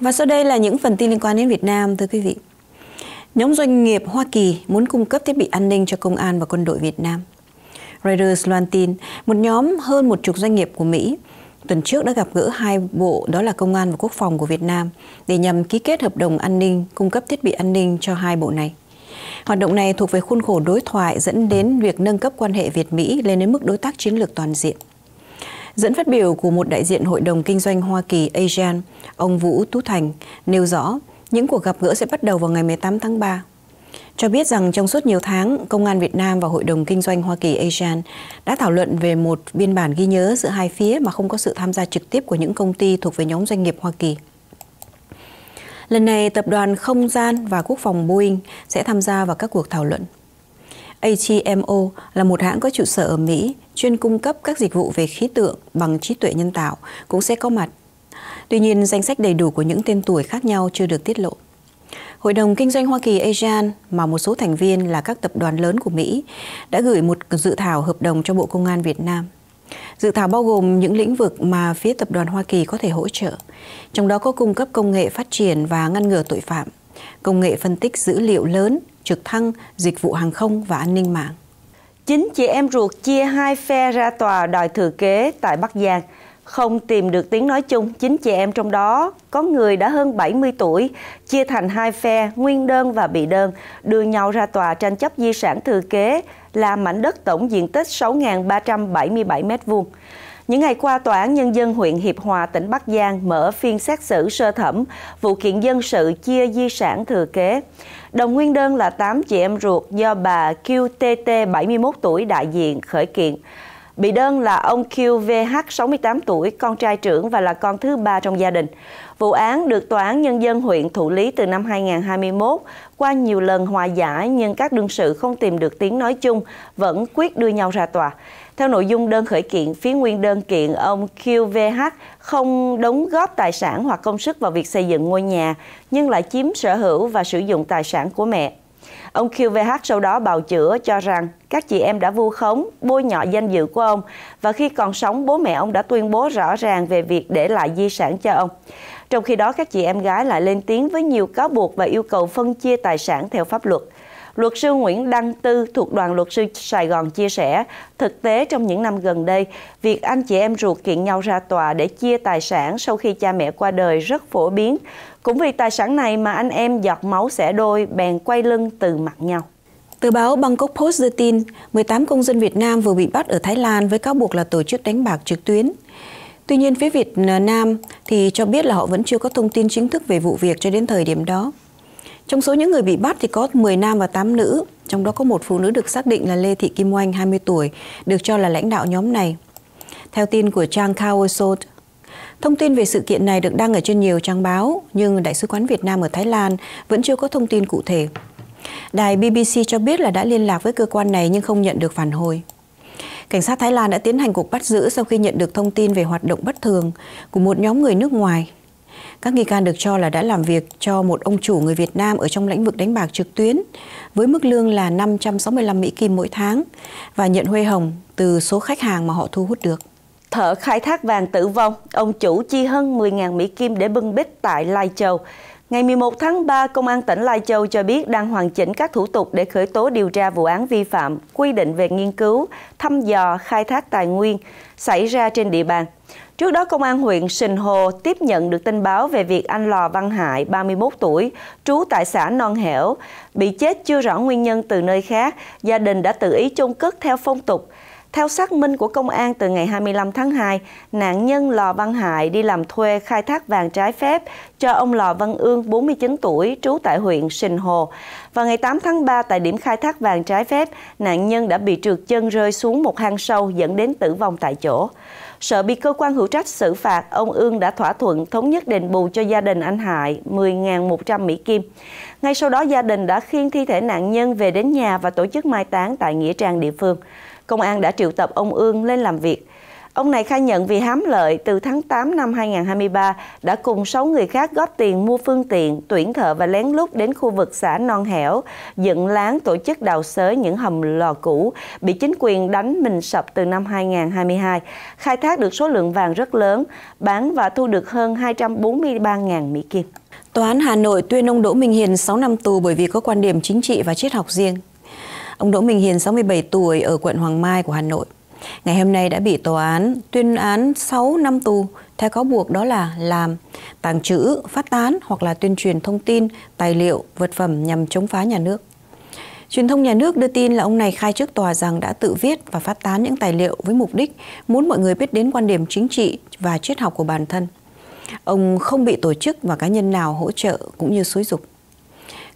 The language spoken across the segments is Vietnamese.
Và sau đây là những phần tin liên quan đến Việt Nam thưa quý vị. Nhóm doanh nghiệp Hoa Kỳ muốn cung cấp thiết bị an ninh cho công an và quân đội Việt Nam. Reuters loan tin, một nhóm hơn một chục doanh nghiệp của Mỹ tuần trước đã gặp gỡ hai bộ đó là Công an và Quốc phòng của Việt Nam để nhằm ký kết hợp đồng an ninh, cung cấp thiết bị an ninh cho hai bộ này. Hoạt động này thuộc về khuôn khổ đối thoại dẫn đến việc nâng cấp quan hệ Việt-Mỹ lên đến mức đối tác chiến lược toàn diện. Dẫn phát biểu của một đại diện Hội đồng Kinh doanh Hoa Kỳ ASEAN, ông Vũ Tú Thành nêu rõ những cuộc gặp gỡ sẽ bắt đầu vào ngày 18 tháng 3. Cho biết rằng trong suốt nhiều tháng, Công an Việt Nam và Hội đồng Kinh doanh Hoa Kỳ ASEAN đã thảo luận về một biên bản ghi nhớ giữa hai phía mà không có sự tham gia trực tiếp của những công ty thuộc về nhóm doanh nghiệp Hoa Kỳ. Lần này, Tập đoàn Không gian và Quốc phòng Boeing sẽ tham gia vào các cuộc thảo luận. ATMO là một hãng có trụ sở ở Mỹ chuyên cung cấp các dịch vụ về khí tượng bằng trí tuệ nhân tạo cũng sẽ có mặt. Tuy nhiên, danh sách đầy đủ của những tên tuổi khác nhau chưa được tiết lộ. Hội đồng Kinh doanh Hoa Kỳ ASEAN, mà một số thành viên là các tập đoàn lớn của Mỹ, đã gửi một dự thảo hợp đồng cho Bộ Công an Việt Nam. Dự thảo bao gồm những lĩnh vực mà phía tập đoàn Hoa Kỳ có thể hỗ trợ, trong đó có cung cấp công nghệ phát triển và ngăn ngừa tội phạm, công nghệ phân tích dữ liệu lớn, trực thăng, dịch vụ hàng không và an ninh mạng. Chính chị em ruột chia hai phe ra tòa đòi thừa kế tại Bắc Giang. Không tìm được tiếng nói chung, chính chị em trong đó có người đã hơn 70 tuổi, chia thành hai phe, nguyên đơn và bị đơn, đưa nhau ra tòa tranh chấp di sản thừa kế là mảnh đất tổng diện tích 6.377 m2. Những ngày qua, Tòa án Nhân dân huyện Hiệp Hòa, tỉnh Bắc Giang mở phiên xét xử sơ thẩm vụ kiện dân sự chia di sản thừa kế. Đồng nguyên đơn là 8 chị em ruột do bà QTT 71 tuổi đại diện khởi kiện. Bị đơn là ông QVH 68 tuổi, con trai trưởng và là con thứ ba trong gia đình. Vụ án được Tòa án Nhân dân huyện thụ lý từ năm 2021. Qua nhiều lần hòa giải nhưng các đương sự không tìm được tiếng nói chung, vẫn quyết đưa nhau ra tòa. Theo nội dung đơn khởi kiện, phía nguyên đơn kiện ông QVH không đóng góp tài sản hoặc công sức vào việc xây dựng ngôi nhà, nhưng lại chiếm sở hữu và sử dụng tài sản của mẹ. Ông QVH sau đó bào chữa cho rằng các chị em đã vu khống, bôi nhọ danh dự của ông và khi còn sống bố mẹ ông đã tuyên bố rõ ràng về việc để lại di sản cho ông. Trong khi đó các chị em gái lại lên tiếng với nhiều cáo buộc và yêu cầu phân chia tài sản theo pháp luật. Luật sư Nguyễn Đăng Tư thuộc đoàn luật sư Sài Gòn chia sẻ, thực tế trong những năm gần đây, việc anh chị em ruột kiện nhau ra tòa để chia tài sản sau khi cha mẹ qua đời rất phổ biến. Cũng vì tài sản này mà anh em giọt máu xẻ đôi bèn quay lưng từ mặt nhau. Tờ báo Bangkok Post đưa tin, 18 công dân Việt Nam vừa bị bắt ở Thái Lan với cáo buộc là tổ chức đánh bạc trực tuyến. Tuy nhiên, phía Việt Nam thì cho biết là họ vẫn chưa có thông tin chính thức về vụ việc cho đến thời điểm đó. Trong số những người bị bắt thì có 10 nam và 8 nữ, trong đó có một phụ nữ được xác định là Lê Thị Kim Oanh, 20 tuổi, được cho là lãnh đạo nhóm này. Theo tin của trang Kaosot, Thông tin về sự kiện này được đăng ở trên nhiều trang báo, nhưng Đại sứ quán Việt Nam ở Thái Lan vẫn chưa có thông tin cụ thể. Đài BBC cho biết là đã liên lạc với cơ quan này nhưng không nhận được phản hồi. Cảnh sát Thái Lan đã tiến hành cuộc bắt giữ sau khi nhận được thông tin về hoạt động bất thường của một nhóm người nước ngoài các nghi can được cho là đã làm việc cho một ông chủ người Việt Nam ở trong lĩnh vực đánh bạc trực tuyến với mức lương là 565 Mỹ Kim mỗi tháng và nhận huê hồng từ số khách hàng mà họ thu hút được. Thợ khai thác vàng tử vong, ông chủ chi hơn 10.000 Mỹ Kim để bưng bít tại Lai Châu. Ngày 11 tháng 3, Công an tỉnh Lai Châu cho biết đang hoàn chỉnh các thủ tục để khởi tố điều tra vụ án vi phạm quy định về nghiên cứu, thăm dò, khai thác tài nguyên xảy ra trên địa bàn Trước đó, Công an huyện Sìn Hồ tiếp nhận được tin báo về việc anh Lò Văn Hại, 31 tuổi, trú tại xã Non Hẻo, bị chết chưa rõ nguyên nhân từ nơi khác, gia đình đã tự ý chôn cất theo phong tục. Theo xác minh của công an từ ngày 25 tháng 2, nạn nhân Lò Văn Hải đi làm thuê khai thác vàng trái phép cho ông Lò Văn Ương, 49 tuổi, trú tại huyện Sìn Hồ. Vào ngày 8 tháng 3, tại điểm khai thác vàng trái phép, nạn nhân đã bị trượt chân rơi xuống một hang sâu dẫn đến tử vong tại chỗ. Sợ bị cơ quan hữu trách xử phạt, ông Ương đã thỏa thuận thống nhất đền bù cho gia đình anh hải 10.100 Mỹ Kim. Ngay sau đó, gia đình đã khiêng thi thể nạn nhân về đến nhà và tổ chức mai táng tại Nghĩa Trang địa phương. Công an đã triệu tập ông Ương lên làm việc. Ông này khai nhận vì hám lợi từ tháng 8 năm 2023 đã cùng 6 người khác góp tiền mua phương tiện, tuyển thợ và lén lút đến khu vực xã Non Hẻo, dựng láng tổ chức đào xới những hầm lò cũ, bị chính quyền đánh mình sập từ năm 2022. Khai thác được số lượng vàng rất lớn, bán và thu được hơn 243.000 Mỹ Kim. Tòa án Hà Nội tuyên ông Đỗ Minh Hiền 6 năm tù bởi vì có quan điểm chính trị và triết học riêng. Ông Đỗ Minh Hiền 67 tuổi ở quận Hoàng Mai của Hà Nội ngày hôm nay đã bị tòa án tuyên án 6 năm tù theo cáo buộc đó là làm, tàng trữ, phát tán hoặc là tuyên truyền thông tin, tài liệu, vật phẩm nhằm chống phá nhà nước. Truyền thông nhà nước đưa tin là ông này khai trước tòa rằng đã tự viết và phát tán những tài liệu với mục đích muốn mọi người biết đến quan điểm chính trị và triết học của bản thân. Ông không bị tổ chức và cá nhân nào hỗ trợ cũng như xúi dục.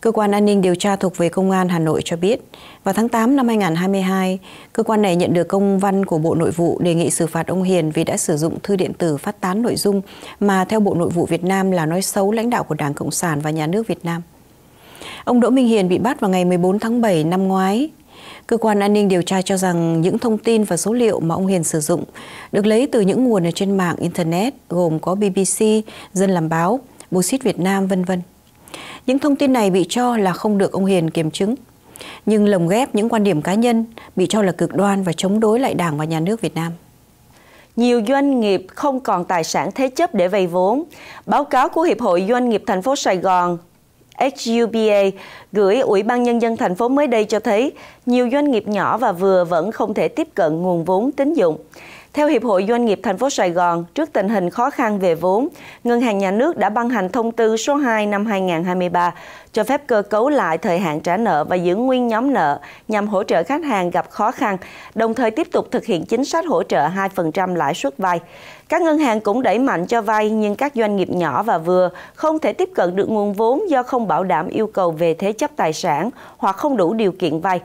Cơ quan an ninh điều tra thuộc về Công an Hà Nội cho biết, vào tháng 8 năm 2022, cơ quan này nhận được công văn của Bộ Nội vụ đề nghị xử phạt ông Hiền vì đã sử dụng thư điện tử phát tán nội dung mà theo Bộ Nội vụ Việt Nam là nói xấu lãnh đạo của Đảng Cộng sản và Nhà nước Việt Nam. Ông Đỗ Minh Hiền bị bắt vào ngày 14 tháng 7 năm ngoái. Cơ quan an ninh điều tra cho rằng những thông tin và số liệu mà ông Hiền sử dụng được lấy từ những nguồn ở trên mạng Internet gồm có BBC, Dân làm báo, Bô Xít Việt Nam, vân vân. Những thông tin này bị cho là không được ông Hiền kiểm chứng, nhưng lồng ghép những quan điểm cá nhân bị cho là cực đoan và chống đối lại Đảng và Nhà nước Việt Nam nhiều doanh nghiệp không còn tài sản thế chấp để vay vốn. Báo cáo của Hiệp hội Doanh nghiệp thành phố Sài Gòn HUBA gửi Ủy ban Nhân dân thành phố mới đây cho thấy nhiều doanh nghiệp nhỏ và vừa vẫn không thể tiếp cận nguồn vốn tín dụng. Theo Hiệp hội Doanh nghiệp thành phố Sài Gòn, trước tình hình khó khăn về vốn, Ngân hàng Nhà nước đã ban hành thông tư số 2 năm 2023 cho phép cơ cấu lại thời hạn trả nợ và giữ nguyên nhóm nợ nhằm hỗ trợ khách hàng gặp khó khăn, đồng thời tiếp tục thực hiện chính sách hỗ trợ 2% lãi suất vay. Các ngân hàng cũng đẩy mạnh cho vay nhưng các doanh nghiệp nhỏ và vừa không thể tiếp cận được nguồn vốn do không bảo đảm yêu cầu về thế chấp tài sản hoặc không đủ điều kiện vay.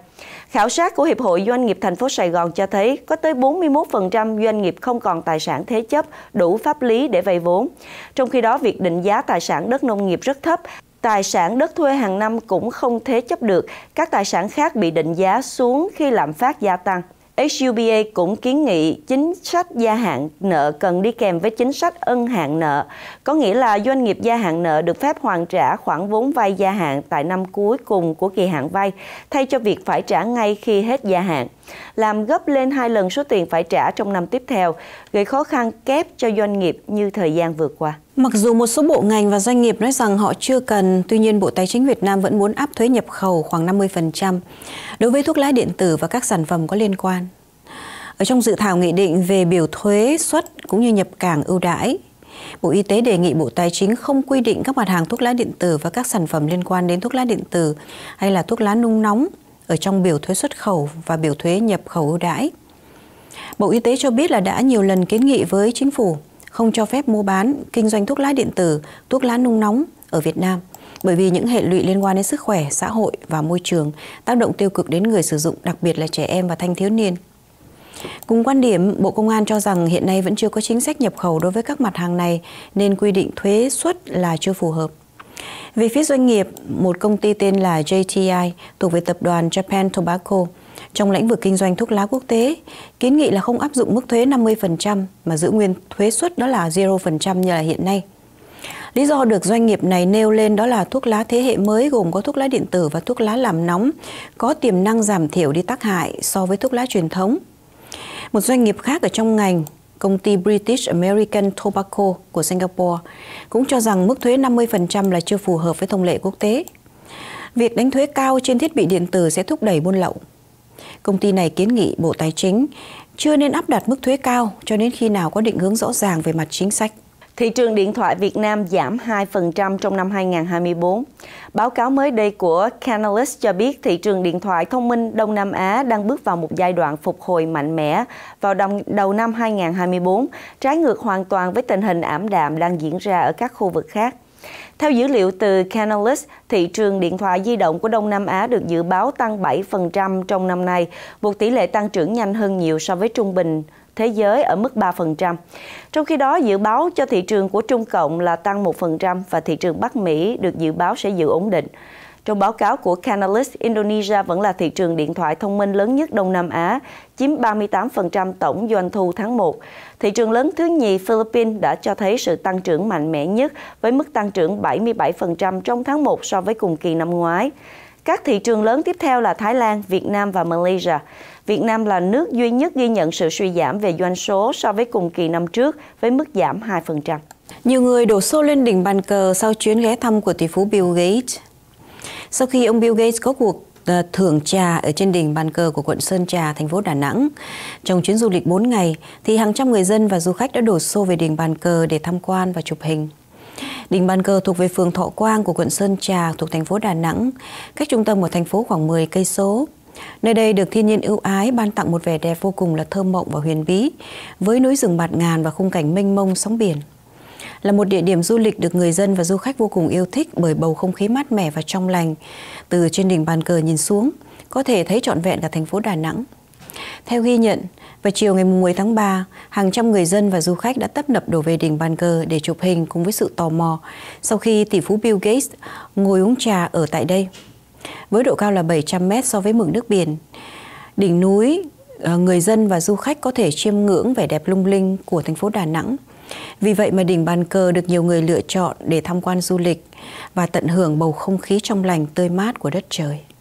Khảo sát của Hiệp hội Doanh nghiệp thành phố Sài Gòn cho thấy có tới 41% doanh nghiệp không còn tài sản thế chấp đủ pháp lý để vay vốn. Trong khi đó, việc định giá tài sản đất nông nghiệp rất thấp, tài sản đất thuê hàng năm cũng không thế chấp được, các tài sản khác bị định giá xuống khi lạm phát gia tăng. HUBA cũng kiến nghị chính sách gia hạn nợ cần đi kèm với chính sách ân hạn nợ, có nghĩa là doanh nghiệp gia hạn nợ được phép hoàn trả khoản vốn vay gia hạn tại năm cuối cùng của kỳ hạn vay, thay cho việc phải trả ngay khi hết gia hạn làm gấp lên hai lần số tiền phải trả trong năm tiếp theo, gây khó khăn kép cho doanh nghiệp như thời gian vừa qua. Mặc dù một số bộ ngành và doanh nghiệp nói rằng họ chưa cần, tuy nhiên Bộ Tài chính Việt Nam vẫn muốn áp thuế nhập khẩu khoảng 50% đối với thuốc lá điện tử và các sản phẩm có liên quan. Ở trong dự thảo nghị định về biểu thuế xuất cũng như nhập cảng ưu đãi, Bộ Y tế đề nghị Bộ Tài chính không quy định các mặt hàng thuốc lá điện tử và các sản phẩm liên quan đến thuốc lá điện tử hay là thuốc lá nung nóng ở trong biểu thuế xuất khẩu và biểu thuế nhập khẩu ưu đãi. Bộ Y tế cho biết là đã nhiều lần kiến nghị với chính phủ không cho phép mua bán, kinh doanh thuốc lá điện tử, thuốc lá nung nóng ở Việt Nam bởi vì những hệ lụy liên quan đến sức khỏe, xã hội và môi trường tác động tiêu cực đến người sử dụng, đặc biệt là trẻ em và thanh thiếu niên. Cùng quan điểm, Bộ Công an cho rằng hiện nay vẫn chưa có chính sách nhập khẩu đối với các mặt hàng này nên quy định thuế suất là chưa phù hợp. Về phía doanh nghiệp, một công ty tên là JTI thuộc về tập đoàn Japan Tobacco trong lĩnh vực kinh doanh thuốc lá quốc tế kiến nghị là không áp dụng mức thuế 50% mà giữ nguyên thuế suất đó là 0% như là hiện nay. Lý do được doanh nghiệp này nêu lên đó là thuốc lá thế hệ mới gồm có thuốc lá điện tử và thuốc lá làm nóng có tiềm năng giảm thiểu đi tác hại so với thuốc lá truyền thống. Một doanh nghiệp khác ở trong ngành công ty British American Tobacco của Singapore cũng cho rằng mức thuế 50% là chưa phù hợp với thông lệ quốc tế. Việc đánh thuế cao trên thiết bị điện tử sẽ thúc đẩy buôn lậu. Công ty này kiến nghị Bộ Tài chính chưa nên áp đặt mức thuế cao cho đến khi nào có định hướng rõ ràng về mặt chính sách. Thị trường điện thoại Việt Nam giảm 2% trong năm 2024. Báo cáo mới đây của Canalys cho biết thị trường điện thoại thông minh Đông Nam Á đang bước vào một giai đoạn phục hồi mạnh mẽ vào đầu năm 2024, trái ngược hoàn toàn với tình hình ảm đạm đang diễn ra ở các khu vực khác. Theo dữ liệu từ Canalys, thị trường điện thoại di động của Đông Nam Á được dự báo tăng 7% trong năm nay, một tỷ lệ tăng trưởng nhanh hơn nhiều so với trung bình thế giới ở mức 3%. Trong khi đó, dự báo cho thị trường của Trung Cộng là tăng 1% và thị trường Bắc Mỹ được dự báo sẽ giữ ổn định. Trong báo cáo của Canalys, Indonesia vẫn là thị trường điện thoại thông minh lớn nhất Đông Nam Á, chiếm 38% tổng doanh thu tháng 1. Thị trường lớn thứ nhì Philippines đã cho thấy sự tăng trưởng mạnh mẽ nhất với mức tăng trưởng 77% trong tháng 1 so với cùng kỳ năm ngoái. Các thị trường lớn tiếp theo là Thái Lan, Việt Nam và Malaysia. Việt Nam là nước duy nhất ghi nhận sự suy giảm về doanh số so với cùng kỳ năm trước với mức giảm 2%. Nhiều người đổ xô lên đỉnh bàn cờ sau chuyến ghé thăm của tỷ phú Bill Gates. Sau khi ông Bill Gates có cuộc ờ, thưởng trà ở trên đỉnh bàn cờ của quận Sơn Trà, thành phố Đà Nẵng. Trong chuyến du lịch 4 ngày, thì hàng trăm người dân và du khách đã đổ xô về đỉnh bàn cờ để tham quan và chụp hình. Đình Ban Cờ thuộc về phường Thọ Quang của quận Sơn Trà thuộc thành phố Đà Nẵng, cách trung tâm của thành phố khoảng 10 cây số. Nơi đây được thiên nhiên ưu ái ban tặng một vẻ đẹp vô cùng là thơ mộng và huyền bí, với núi rừng bạt ngàn và khung cảnh mênh mông sóng biển. Là một địa điểm du lịch được người dân và du khách vô cùng yêu thích bởi bầu không khí mát mẻ và trong lành. Từ trên đỉnh bàn cờ nhìn xuống, có thể thấy trọn vẹn cả thành phố Đà Nẵng. Theo ghi nhận, vào chiều ngày 10 tháng 3, hàng trăm người dân và du khách đã tấp nập đổ về đỉnh Ban cờ để chụp hình cùng với sự tò mò sau khi tỷ phú Bill Gates ngồi uống trà ở tại đây. Với độ cao là 700 mét so với mực nước biển, đỉnh núi ờ, người dân và du khách có thể chiêm ngưỡng vẻ đẹp lung linh của thành phố Đà Nẵng. Vì vậy mà đỉnh Ban cờ được nhiều người lựa chọn để tham quan du lịch và tận hưởng bầu không khí trong lành tươi mát của đất trời.